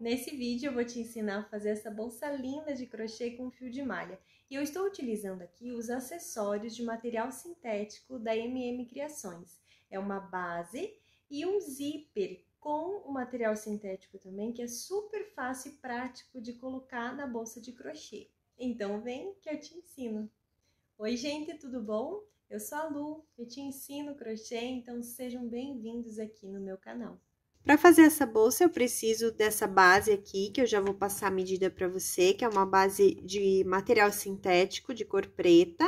Nesse vídeo eu vou te ensinar a fazer essa bolsa linda de crochê com fio de malha. E eu estou utilizando aqui os acessórios de material sintético da MM Criações. É uma base e um zíper com o material sintético também, que é super fácil e prático de colocar na bolsa de crochê. Então vem que eu te ensino! Oi, gente, tudo bom? Eu sou a Lu, e te ensino crochê, então sejam bem-vindos aqui no meu canal. Para fazer essa bolsa, eu preciso dessa base aqui, que eu já vou passar a medida para você, que é uma base de material sintético de cor preta.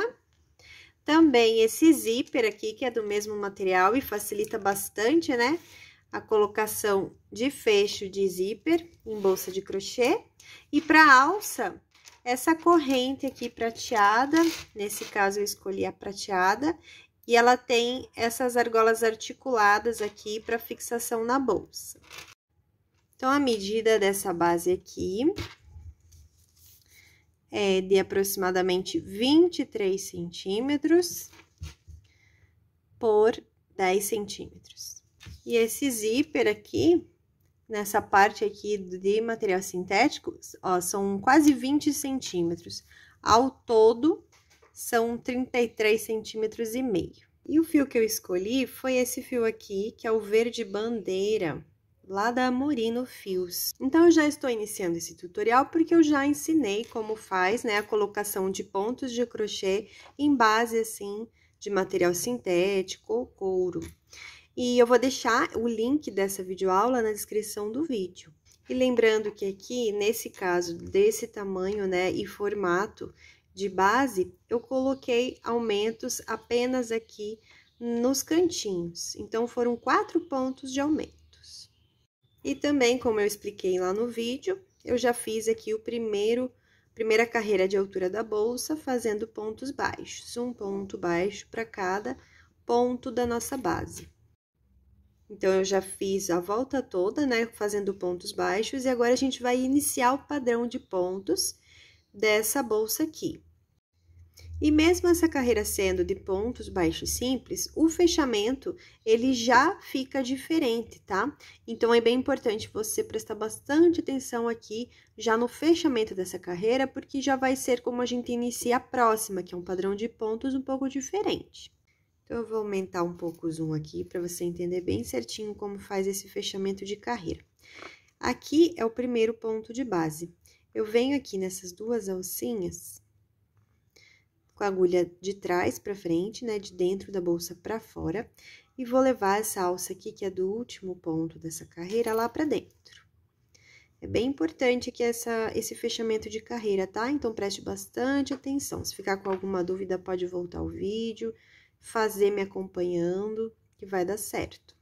Também esse zíper aqui, que é do mesmo material e facilita bastante, né? A colocação de fecho de zíper em bolsa de crochê. E para alça, essa corrente aqui prateada, nesse caso eu escolhi a prateada, e ela tem essas argolas articuladas aqui para fixação na bolsa. Então, a medida dessa base aqui é de aproximadamente 23 centímetros por 10 centímetros. E esse zíper aqui, nessa parte aqui de material sintético, ó, são quase 20 centímetros. Ao todo, são 33 centímetros e meio. E o fio que eu escolhi foi esse fio aqui, que é o verde bandeira, lá da Amorino Fios. Então, eu já estou iniciando esse tutorial porque eu já ensinei como faz, né, a colocação de pontos de crochê em base, assim, de material sintético ou couro. E eu vou deixar o link dessa videoaula na descrição do vídeo. E lembrando que aqui, nesse caso, desse tamanho né, e formato de base, eu coloquei aumentos apenas aqui nos cantinhos. Então, foram quatro pontos de aumentos. E também, como eu expliquei lá no vídeo, eu já fiz aqui o primeiro, primeira carreira de altura da bolsa, fazendo pontos baixos. Um ponto baixo para cada ponto da nossa base. Então, eu já fiz a volta toda, né, fazendo pontos baixos, e agora a gente vai iniciar o padrão de pontos dessa bolsa aqui. E mesmo essa carreira sendo de pontos baixos simples, o fechamento, ele já fica diferente, tá? Então, é bem importante você prestar bastante atenção aqui, já no fechamento dessa carreira, porque já vai ser como a gente inicia a próxima, que é um padrão de pontos um pouco diferente. Então, eu vou aumentar um pouco o zoom aqui para você entender bem certinho como faz esse fechamento de carreira. Aqui é o primeiro ponto de base. Eu venho aqui nessas duas alcinhas com a agulha de trás para frente, né, de dentro da bolsa para fora, e vou levar essa alça aqui, que é do último ponto dessa carreira, lá para dentro. É bem importante aqui essa, esse fechamento de carreira, tá? Então, preste bastante atenção. Se ficar com alguma dúvida, pode voltar o vídeo fazer me acompanhando, que vai dar certo.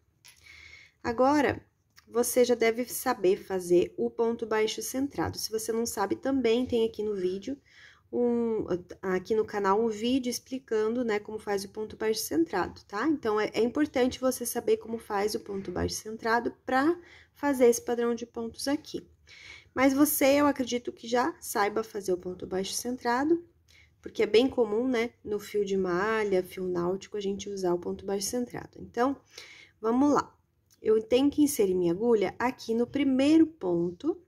Agora, você já deve saber fazer o ponto baixo centrado. Se você não sabe, também tem aqui no vídeo, um, aqui no canal, um vídeo explicando, né, como faz o ponto baixo centrado, tá? Então, é, é importante você saber como faz o ponto baixo centrado para fazer esse padrão de pontos aqui. Mas você, eu acredito que já saiba fazer o ponto baixo centrado porque é bem comum, né, no fio de malha, fio náutico, a gente usar o ponto baixo centrado. Então, vamos lá. Eu tenho que inserir minha agulha aqui no primeiro ponto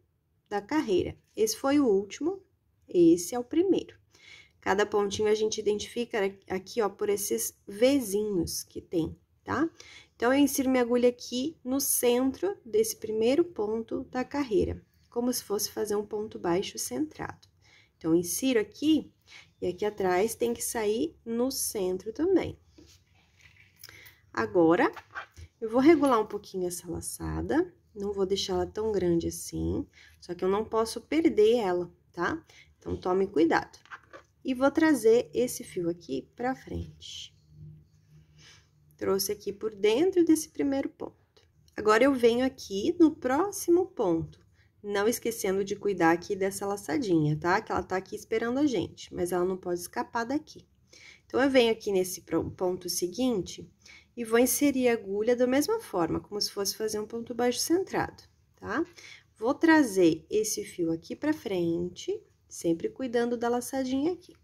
da carreira. Esse foi o último, esse é o primeiro. Cada pontinho a gente identifica aqui, ó, por esses vizinhos que tem, tá? Então, eu insiro minha agulha aqui no centro desse primeiro ponto da carreira, como se fosse fazer um ponto baixo centrado. Então, insiro aqui e aqui atrás tem que sair no centro também. Agora, eu vou regular um pouquinho essa laçada, não vou deixar ela tão grande assim, só que eu não posso perder ela, tá? Então, tome cuidado. E vou trazer esse fio aqui pra frente. Trouxe aqui por dentro desse primeiro ponto. Agora, eu venho aqui no próximo ponto, não esquecendo de cuidar aqui dessa laçadinha, tá? Que ela tá aqui esperando a gente, mas ela não pode escapar daqui. Então, eu venho aqui nesse ponto seguinte e vou inserir a agulha da mesma forma, como se fosse fazer um ponto baixo centrado, tá? Vou trazer esse fio aqui pra frente, sempre cuidando da laçadinha aqui.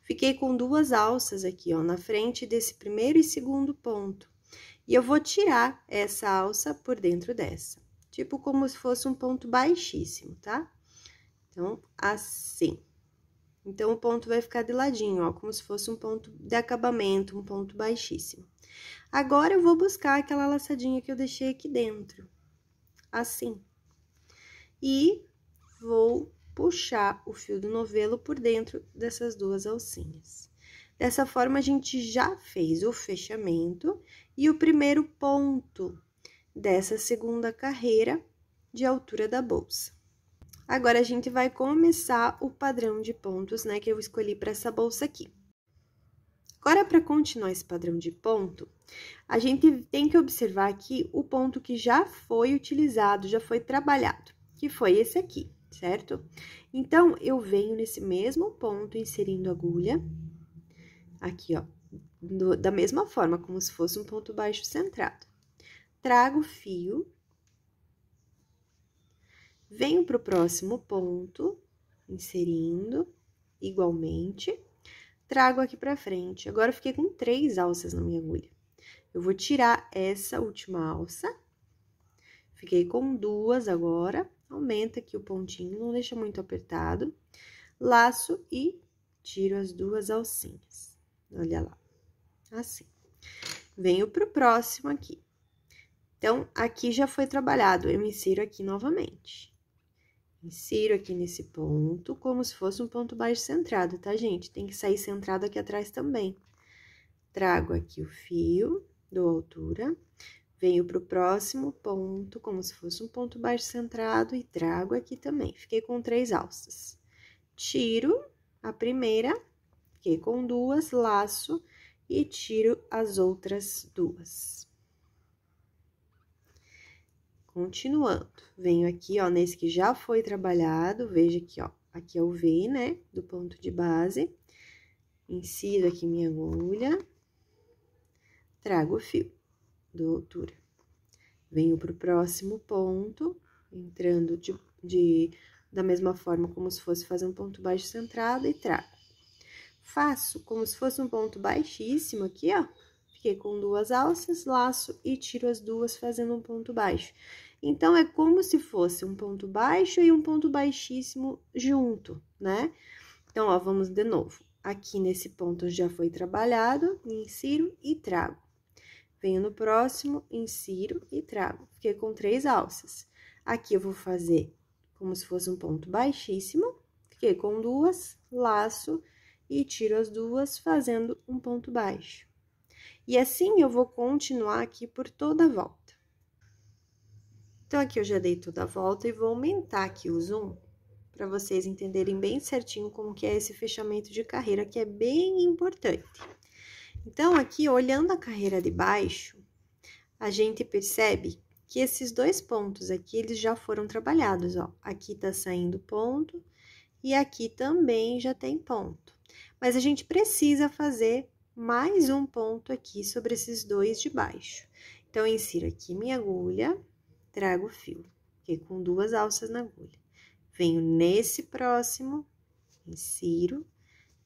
Fiquei com duas alças aqui, ó, na frente desse primeiro e segundo ponto. E eu vou tirar essa alça por dentro dessa tipo como se fosse um ponto baixíssimo, tá? Então, assim. Então, o ponto vai ficar de ladinho, ó, como se fosse um ponto de acabamento, um ponto baixíssimo. Agora, eu vou buscar aquela laçadinha que eu deixei aqui dentro, assim. E vou puxar o fio do novelo por dentro dessas duas alcinhas. Dessa forma, a gente já fez o fechamento e o primeiro ponto dessa segunda carreira de altura da bolsa. Agora a gente vai começar o padrão de pontos, né, que eu escolhi para essa bolsa aqui. Agora, para continuar esse padrão de ponto, a gente tem que observar aqui o ponto que já foi utilizado, já foi trabalhado, que foi esse aqui, certo? Então, eu venho nesse mesmo ponto inserindo agulha, aqui, ó, do, da mesma forma, como se fosse um ponto baixo centrado trago o fio, venho para o próximo ponto, inserindo igualmente, trago aqui para frente. Agora, eu fiquei com três alças na minha agulha. Eu vou tirar essa última alça, fiquei com duas agora, aumenta aqui o pontinho, não deixa muito apertado, laço e tiro as duas alcinhas. Olha lá, assim. Venho pro próximo aqui. Então, aqui já foi trabalhado, eu insiro aqui novamente. Insiro aqui nesse ponto, como se fosse um ponto baixo centrado, tá, gente? Tem que sair centrado aqui atrás também. Trago aqui o fio, dou altura, venho pro próximo ponto, como se fosse um ponto baixo centrado, e trago aqui também. Fiquei com três alças. Tiro a primeira, fiquei com duas, laço, e tiro as outras duas. Continuando, venho aqui, ó, nesse que já foi trabalhado, veja aqui, ó, aqui é o V, né, do ponto de base, insiro aqui minha agulha, trago o fio do altura. Venho pro próximo ponto, entrando de, de, da mesma forma como se fosse fazer um ponto baixo centrado e trago. Faço como se fosse um ponto baixíssimo aqui, ó, que com duas alças, laço e tiro as duas fazendo um ponto baixo. Então, é como se fosse um ponto baixo e um ponto baixíssimo junto, né? Então, ó, vamos de novo. Aqui nesse ponto já foi trabalhado, insiro e trago. Venho no próximo, insiro e trago. Fiquei com três alças. Aqui eu vou fazer como se fosse um ponto baixíssimo, fiquei com duas, laço e tiro as duas fazendo um ponto baixo. E assim eu vou continuar aqui por toda a volta. Então, aqui eu já dei toda a volta e vou aumentar aqui o zoom para vocês entenderem bem certinho como que é esse fechamento de carreira, que é bem importante. Então, aqui, olhando a carreira de baixo, a gente percebe que esses dois pontos aqui, eles já foram trabalhados, ó. Aqui tá saindo ponto e aqui também já tem ponto. Mas a gente precisa fazer mais um ponto aqui sobre esses dois de baixo. Então, insiro aqui minha agulha, trago o fio, fiquei com duas alças na agulha. Venho nesse próximo, insiro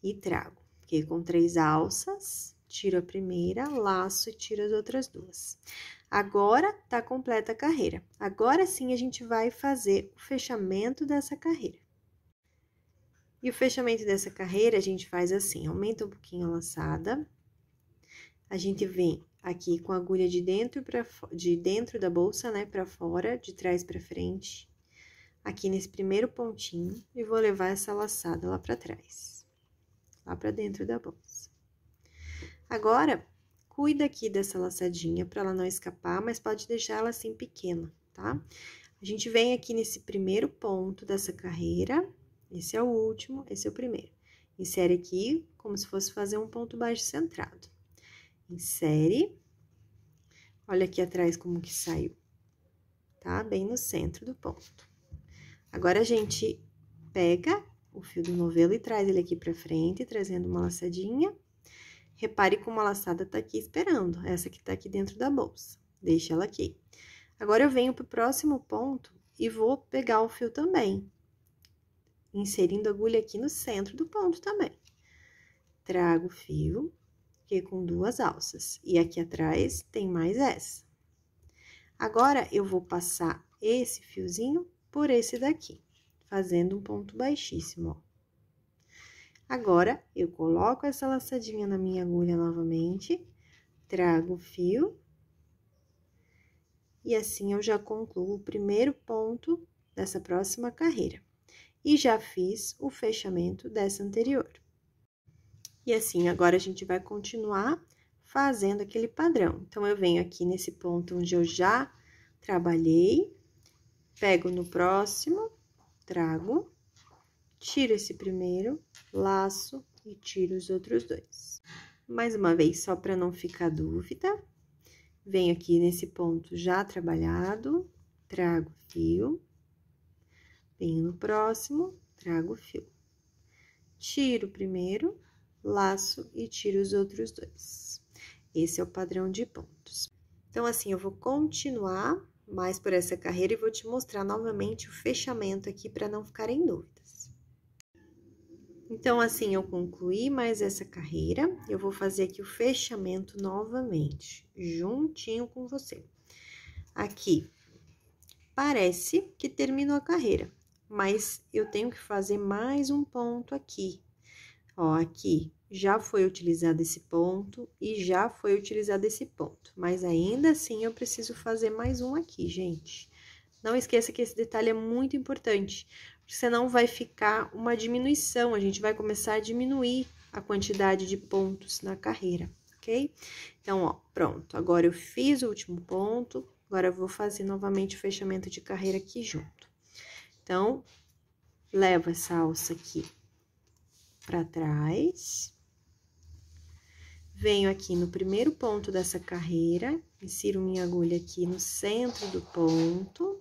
e trago. Fiquei com três alças, tiro a primeira, laço e tiro as outras duas. Agora, tá completa a carreira. Agora sim, a gente vai fazer o fechamento dessa carreira. E o fechamento dessa carreira a gente faz assim, aumenta um pouquinho a laçada. A gente vem aqui com a agulha de dentro para de dentro da bolsa, né, para fora, de trás para frente. Aqui nesse primeiro pontinho e vou levar essa laçada lá para trás. Lá para dentro da bolsa. Agora, cuida aqui dessa laçadinha para ela não escapar, mas pode deixar ela assim pequena, tá? A gente vem aqui nesse primeiro ponto dessa carreira esse é o último, esse é o primeiro. Insere aqui como se fosse fazer um ponto baixo centrado. Insere. Olha aqui atrás como que saiu. Tá? Bem no centro do ponto. Agora, a gente pega o fio do novelo e traz ele aqui pra frente, trazendo uma laçadinha. Repare como a laçada tá aqui esperando, essa que tá aqui dentro da bolsa. Deixa ela aqui. Agora, eu venho pro próximo ponto e vou pegar o fio também inserindo a agulha aqui no centro do ponto também. Trago o fio, que é com duas alças, e aqui atrás tem mais essa. Agora, eu vou passar esse fiozinho por esse daqui, fazendo um ponto baixíssimo, ó. Agora, eu coloco essa laçadinha na minha agulha novamente, trago o fio, e assim eu já concluo o primeiro ponto dessa próxima carreira e já fiz o fechamento dessa anterior. E assim, agora a gente vai continuar fazendo aquele padrão. Então, eu venho aqui nesse ponto onde eu já trabalhei, pego no próximo, trago, tiro esse primeiro, laço e tiro os outros dois. Mais uma vez, só para não ficar dúvida, venho aqui nesse ponto já trabalhado, trago fio, Venho no próximo, trago o fio. Tiro o primeiro, laço e tiro os outros dois. Esse é o padrão de pontos. Então, assim, eu vou continuar mais por essa carreira e vou te mostrar novamente o fechamento aqui para não ficarem dúvidas. Então, assim, eu concluí mais essa carreira, eu vou fazer aqui o fechamento novamente, juntinho com você. Aqui, parece que terminou a carreira, mas eu tenho que fazer mais um ponto aqui. Ó, aqui já foi utilizado esse ponto e já foi utilizado esse ponto, mas ainda assim eu preciso fazer mais um aqui, gente. Não esqueça que esse detalhe é muito importante, senão vai ficar uma diminuição, a gente vai começar a diminuir a quantidade de pontos na carreira, ok? Então, ó, pronto, agora eu fiz o último ponto, agora eu vou fazer novamente o fechamento de carreira aqui junto. Então, leva essa alça aqui para trás. Venho aqui no primeiro ponto dessa carreira, insiro minha agulha aqui no centro do ponto.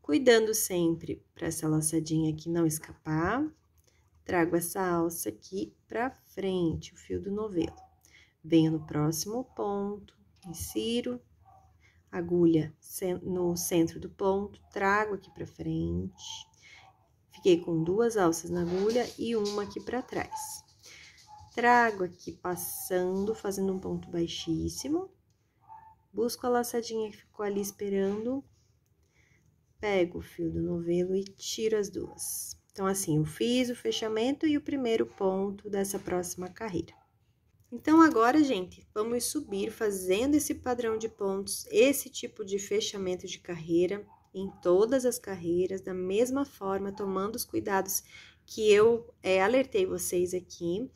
Cuidando sempre para essa laçadinha aqui não escapar. Trago essa alça aqui para frente, o fio do novelo. Venho no próximo ponto, insiro agulha no centro do ponto, trago aqui para frente. Fiquei com duas alças na agulha e uma aqui para trás. Trago aqui passando, fazendo um ponto baixíssimo. Busco a laçadinha que ficou ali esperando. Pego o fio do novelo e tiro as duas. Então, assim, eu fiz o fechamento e o primeiro ponto dessa próxima carreira. Então, agora, gente, vamos subir fazendo esse padrão de pontos, esse tipo de fechamento de carreira em todas as carreiras, da mesma forma, tomando os cuidados que eu é, alertei vocês aqui.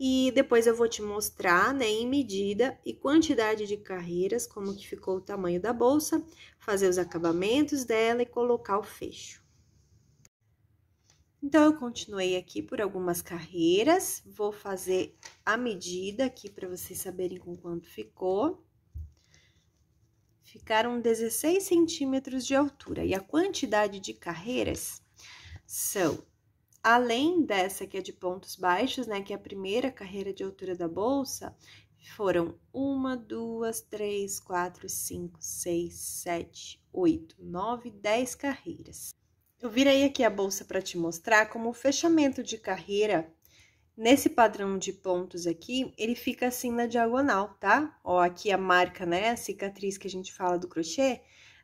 E depois eu vou te mostrar, né, em medida e quantidade de carreiras, como que ficou o tamanho da bolsa, fazer os acabamentos dela e colocar o fecho. Então, eu continuei aqui por algumas carreiras, vou fazer a medida aqui para vocês saberem com quanto ficou. Ficaram 16 centímetros de altura e a quantidade de carreiras são, além dessa que é de pontos baixos, né, que é a primeira carreira de altura da bolsa, foram uma, duas, três, quatro, cinco, seis, sete, oito, nove, dez carreiras. Eu virei aqui a bolsa para te mostrar como o fechamento de carreira, nesse padrão de pontos aqui, ele fica assim na diagonal, tá? Ó, aqui a marca, né, a cicatriz que a gente fala do crochê,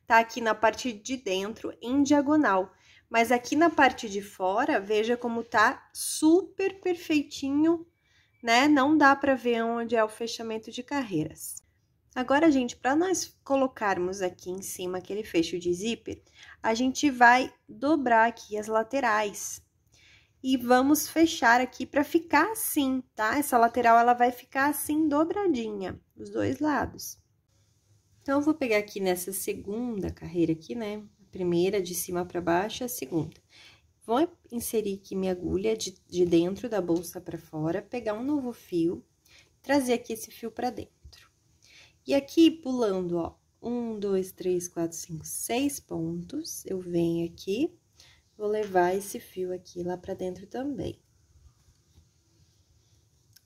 tá aqui na parte de dentro em diagonal. Mas aqui na parte de fora, veja como tá super perfeitinho, né? Não dá para ver onde é o fechamento de carreiras. Agora, gente, para nós colocarmos aqui em cima aquele fecho de zíper, a gente vai dobrar aqui as laterais. E vamos fechar aqui para ficar assim, tá? Essa lateral, ela vai ficar assim, dobradinha, os dois lados. Então, eu vou pegar aqui nessa segunda carreira aqui, né? A primeira de cima para baixo, a segunda. Vou inserir aqui minha agulha de, de dentro da bolsa para fora, pegar um novo fio, trazer aqui esse fio para dentro. E aqui, pulando, ó, um, dois, três, quatro, cinco, seis pontos, eu venho aqui, vou levar esse fio aqui lá pra dentro também.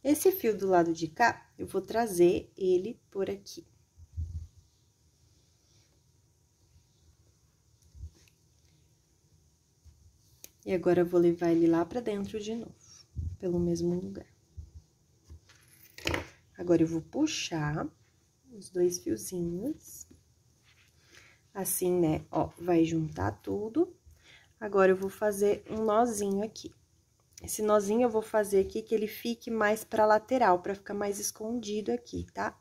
Esse fio do lado de cá, eu vou trazer ele por aqui. E agora, eu vou levar ele lá pra dentro de novo, pelo mesmo lugar. Agora, eu vou puxar os dois fiozinhos. Assim, né? Ó, vai juntar tudo. Agora, eu vou fazer um nozinho aqui. Esse nozinho eu vou fazer aqui que ele fique mais pra lateral, pra ficar mais escondido aqui, tá?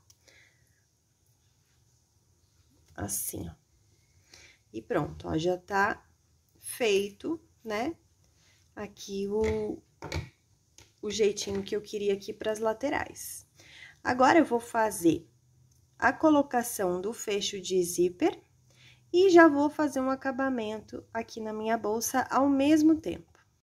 Assim, ó. E pronto, ó, já tá feito, né? Aqui o, o jeitinho que eu queria aqui pras laterais. Agora, eu vou fazer a colocação do fecho de zíper e já vou fazer um acabamento aqui na minha bolsa ao mesmo tempo.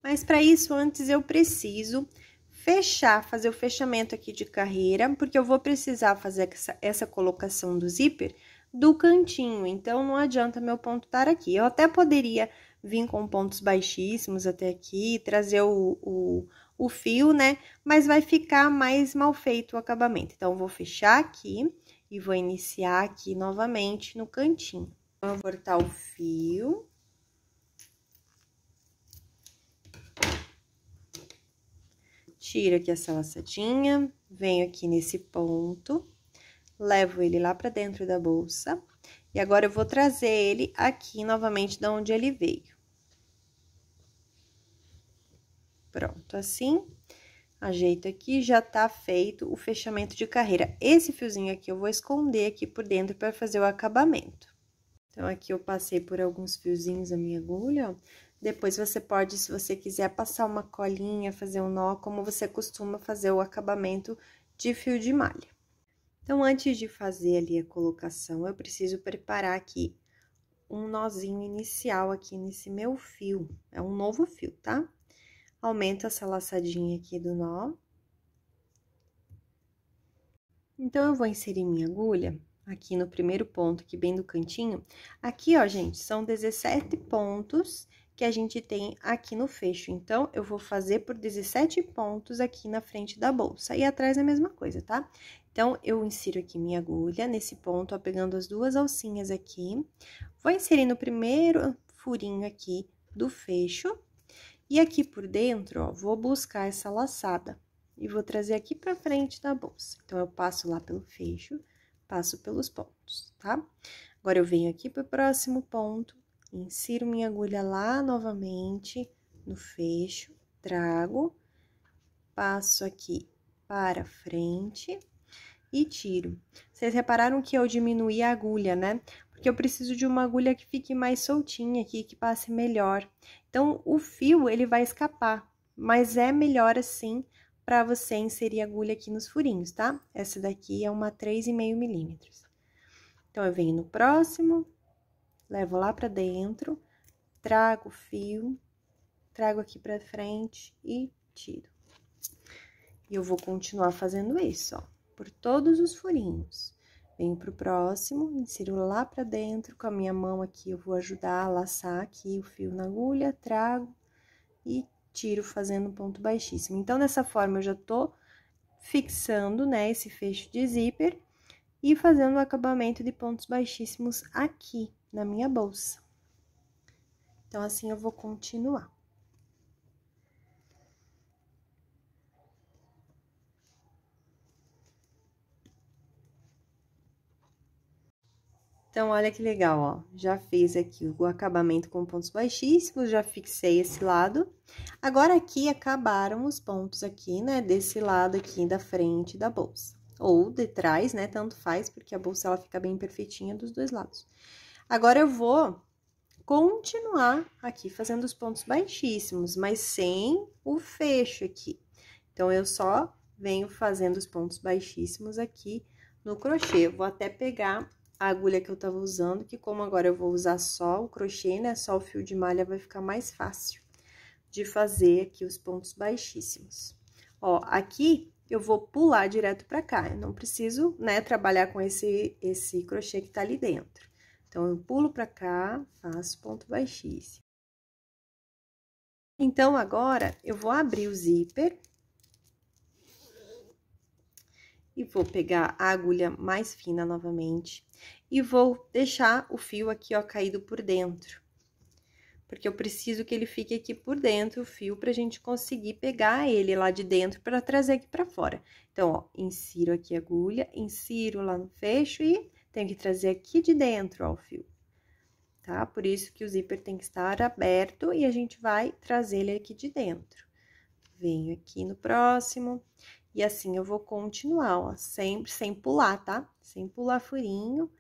Mas para isso, antes eu preciso fechar, fazer o fechamento aqui de carreira, porque eu vou precisar fazer essa, essa colocação do zíper do cantinho, então não adianta meu ponto estar aqui. Eu até poderia vir com pontos baixíssimos até aqui, trazer o, o, o fio, né? Mas vai ficar mais mal feito o acabamento. Então, vou fechar aqui e vou iniciar aqui novamente no cantinho. Então, vou cortar o fio. Tiro aqui essa laçadinha, venho aqui nesse ponto, levo ele lá pra dentro da bolsa. E agora, eu vou trazer ele aqui novamente da onde ele veio. Pronto, assim ajeito aqui, já tá feito o fechamento de carreira. Esse fiozinho aqui eu vou esconder aqui por dentro para fazer o acabamento. Então, aqui eu passei por alguns fiozinhos a minha agulha, ó. Depois você pode, se você quiser, passar uma colinha, fazer um nó, como você costuma fazer o acabamento de fio de malha. Então, antes de fazer ali a colocação, eu preciso preparar aqui um nozinho inicial aqui nesse meu fio. É um novo fio, tá? aumento essa laçadinha aqui do nó. Então, eu vou inserir minha agulha aqui no primeiro ponto, aqui bem do cantinho. Aqui, ó, gente, são 17 pontos que a gente tem aqui no fecho. Então, eu vou fazer por 17 pontos aqui na frente da bolsa. E atrás é a mesma coisa, tá? Então, eu insiro aqui minha agulha nesse ponto, ó, pegando as duas alcinhas aqui. Vou inserir no primeiro furinho aqui do fecho, e aqui por dentro, ó, vou buscar essa laçada e vou trazer aqui pra frente da bolsa. Então, eu passo lá pelo fecho, passo pelos pontos, tá? Agora, eu venho aqui pro próximo ponto, insiro minha agulha lá novamente no fecho, trago, passo aqui para frente e tiro. Vocês repararam que eu diminuí a agulha, né? que eu preciso de uma agulha que fique mais soltinha aqui, que passe melhor. Então, o fio, ele vai escapar, mas é melhor assim para você inserir a agulha aqui nos furinhos, tá? Essa daqui é uma 3,5 milímetros. Então, eu venho no próximo, levo lá para dentro, trago o fio, trago aqui para frente e tiro. E eu vou continuar fazendo isso, ó, por todos os furinhos. Venho pro próximo, insiro lá pra dentro, com a minha mão aqui eu vou ajudar a laçar aqui o fio na agulha, trago e tiro fazendo ponto baixíssimo. Então, dessa forma, eu já tô fixando, né, esse fecho de zíper e fazendo o acabamento de pontos baixíssimos aqui na minha bolsa. Então, assim eu vou continuar. Então, olha que legal, ó. Já fez aqui o acabamento com pontos baixíssimos, já fixei esse lado. Agora, aqui acabaram os pontos aqui, né, desse lado aqui da frente da bolsa. Ou de trás, né, tanto faz, porque a bolsa, ela fica bem perfeitinha dos dois lados. Agora, eu vou continuar aqui fazendo os pontos baixíssimos, mas sem o fecho aqui. Então, eu só venho fazendo os pontos baixíssimos aqui no crochê. vou até pegar a agulha que eu tava usando, que como agora eu vou usar só o crochê, né, só o fio de malha, vai ficar mais fácil de fazer aqui os pontos baixíssimos. Ó, aqui eu vou pular direto pra cá, eu não preciso, né, trabalhar com esse, esse crochê que tá ali dentro. Então, eu pulo pra cá, faço ponto baixíssimo. Então, agora, eu vou abrir o zíper e vou pegar a agulha mais fina novamente e vou deixar o fio aqui, ó, caído por dentro. Porque eu preciso que ele fique aqui por dentro, o fio, pra gente conseguir pegar ele lá de dentro pra trazer aqui pra fora. Então, ó, insiro aqui a agulha, insiro lá no fecho e tenho que trazer aqui de dentro, ó, o fio. Tá? Por isso que o zíper tem que estar aberto e a gente vai trazer ele aqui de dentro. Venho aqui no próximo e assim eu vou continuar, ó, sempre sem pular, tá? Sem pular furinho,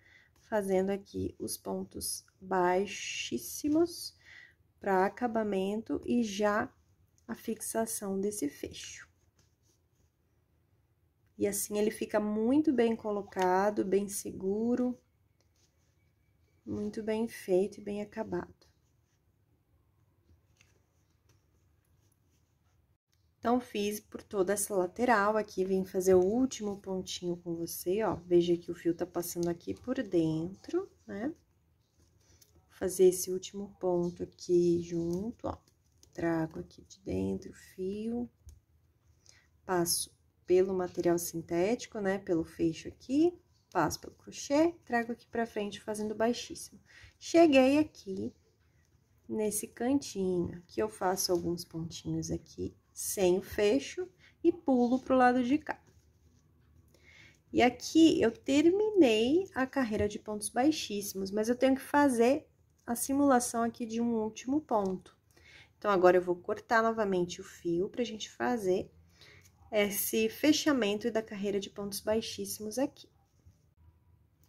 fazendo aqui os pontos baixíssimos para acabamento e já a fixação desse fecho. E assim ele fica muito bem colocado, bem seguro, muito bem feito e bem acabado. Então, fiz por toda essa lateral aqui, vim fazer o último pontinho com você, ó. Veja que o fio tá passando aqui por dentro, né? Vou fazer esse último ponto aqui junto, ó. Trago aqui de dentro o fio. Passo pelo material sintético, né? Pelo fecho aqui. Passo pelo crochê, trago aqui pra frente fazendo baixíssimo. Cheguei aqui nesse cantinho, que eu faço alguns pontinhos aqui sem o fecho e pulo para o lado de cá. E aqui eu terminei a carreira de pontos baixíssimos, mas eu tenho que fazer a simulação aqui de um último ponto. Então, agora eu vou cortar novamente o fio para a gente fazer esse fechamento da carreira de pontos baixíssimos aqui.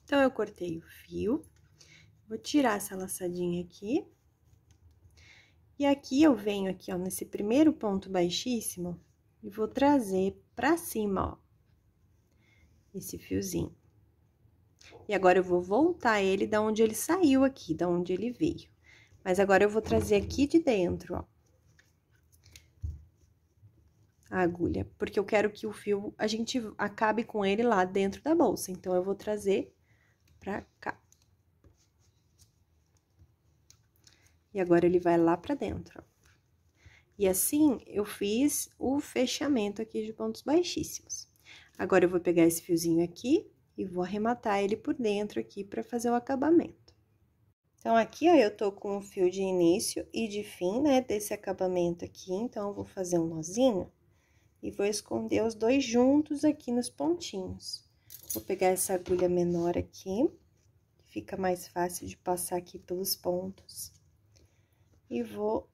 Então, eu cortei o fio, vou tirar essa laçadinha aqui e aqui eu venho aqui, ó, nesse primeiro ponto baixíssimo e vou trazer pra cima, ó, esse fiozinho. E agora eu vou voltar ele da onde ele saiu aqui, da onde ele veio. Mas agora eu vou trazer aqui de dentro, ó. A agulha, porque eu quero que o fio, a gente acabe com ele lá dentro da bolsa. Então, eu vou trazer pra cá. E agora ele vai lá para dentro. E assim, eu fiz o fechamento aqui de pontos baixíssimos. Agora, eu vou pegar esse fiozinho aqui e vou arrematar ele por dentro aqui para fazer o acabamento. Então, aqui, ó, eu tô com o fio de início e de fim, né, desse acabamento aqui. Então, eu vou fazer um nozinho e vou esconder os dois juntos aqui nos pontinhos. Vou pegar essa agulha menor aqui, fica mais fácil de passar aqui pelos pontos e vou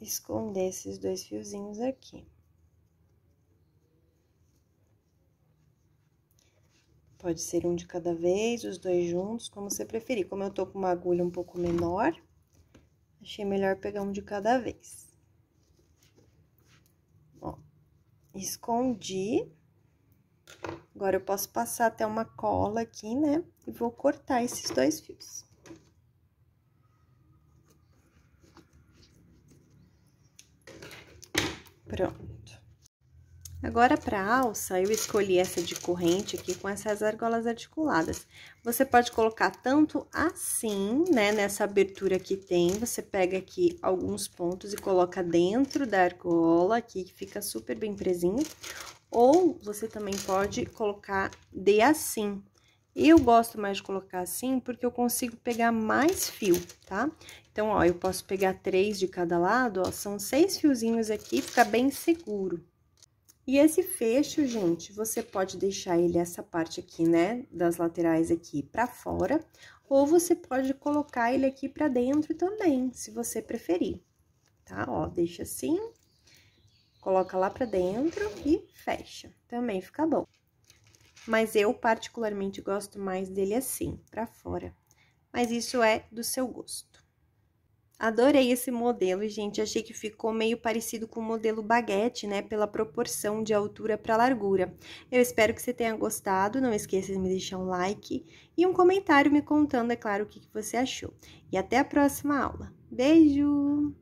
esconder esses dois fiozinhos aqui. Pode ser um de cada vez, os dois juntos, como você preferir. Como eu tô com uma agulha um pouco menor, achei melhor pegar um de cada vez. Ó, escondi. Agora, eu posso passar até uma cola aqui, né? E vou cortar esses dois fios. Pronto. Agora, para alça, eu escolhi essa de corrente aqui com essas argolas articuladas. Você pode colocar tanto assim, né, nessa abertura que tem, você pega aqui alguns pontos e coloca dentro da argola aqui, que fica super bem presinho. Ou você também pode colocar de assim. Eu gosto mais de colocar assim porque eu consigo pegar mais fio, tá? Então, ó, eu posso pegar três de cada lado, ó, são seis fiozinhos aqui, fica bem seguro. E esse fecho, gente, você pode deixar ele essa parte aqui, né, das laterais aqui pra fora, ou você pode colocar ele aqui pra dentro também, se você preferir, tá? Ó, deixa assim, coloca lá pra dentro e fecha, também fica bom. Mas eu, particularmente, gosto mais dele assim, pra fora, mas isso é do seu gosto. Adorei esse modelo, gente. Achei que ficou meio parecido com o modelo baguete, né? Pela proporção de altura para largura. Eu espero que você tenha gostado. Não esqueça de me deixar um like e um comentário me contando, é claro, o que você achou. E até a próxima aula. Beijo!